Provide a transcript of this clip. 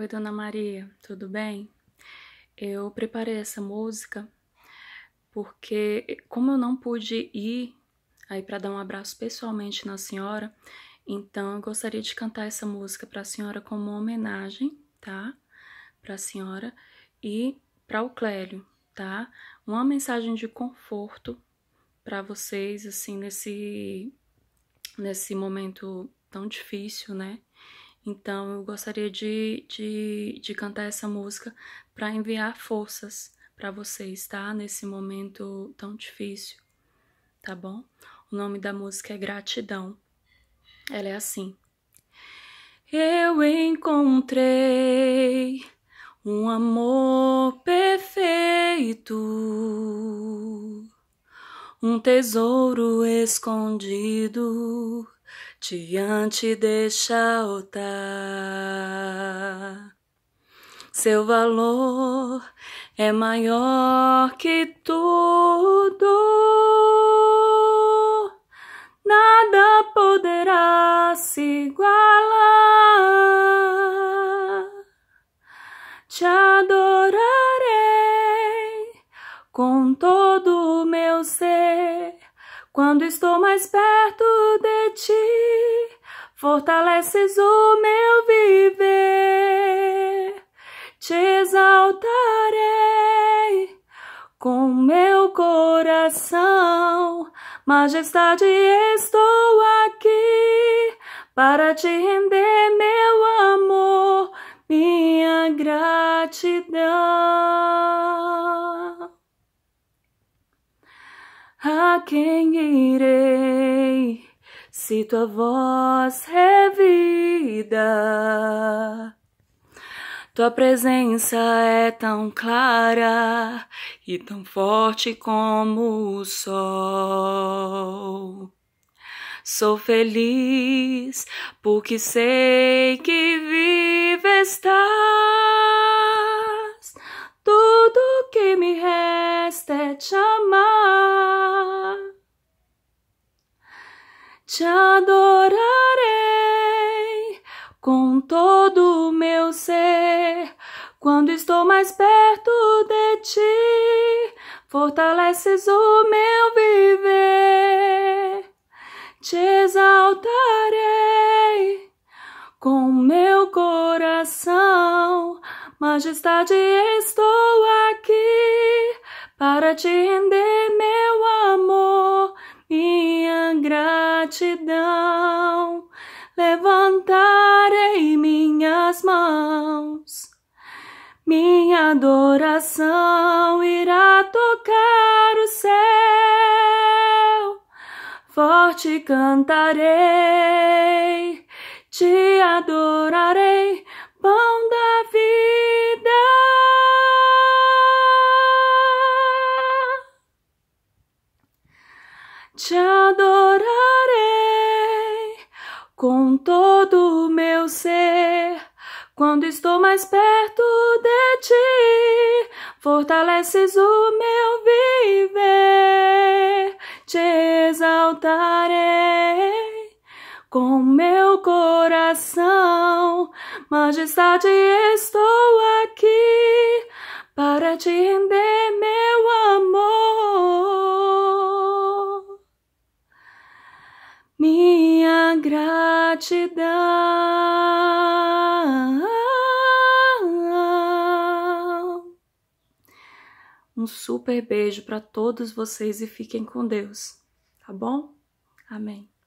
Oi, Dona Maria, tudo bem? Eu preparei essa música porque, como eu não pude ir aí para dar um abraço pessoalmente na senhora, então eu gostaria de cantar essa música para a senhora como uma homenagem, tá? Para a senhora e para o Clélio, tá? Uma mensagem de conforto para vocês, assim, nesse, nesse momento tão difícil, né? Então eu gostaria de, de, de cantar essa música para enviar forças para vocês, tá? Nesse momento tão difícil, tá bom? O nome da música é Gratidão. Ela é assim. Eu encontrei um amor perfeito um tesouro escondido diante deixa altar. Seu valor é maior que tudo, nada poderá se igualar. Te adorarei com todo o meu ser. Quando estou mais perto de ti, fortaleces o meu viver. Te exaltarei com meu coração. Majestade, estou aqui para te render meu amor, minha gratidão. A quem irei se tua voz é vida? Tua presença é tão clara e tão forte como o sol. Sou feliz porque sei que viva estás. Tudo que me resta é te amar. Te adorarei com todo o meu ser. Quando estou mais perto de ti, fortaleces o meu viver. Te exaltarei com meu coração. Majestade, estou aqui para te render meu amor gratidão, levantarei minhas mãos. Minha adoração irá tocar o céu, forte cantarei, te adorarei, pão da com todo o meu ser. Quando estou mais perto de ti, fortaleces o meu viver. Te exaltarei com meu coração. Majestade, estou aqui para te render meu minha gratidão. Um super beijo para todos vocês e fiquem com Deus, tá bom? Amém.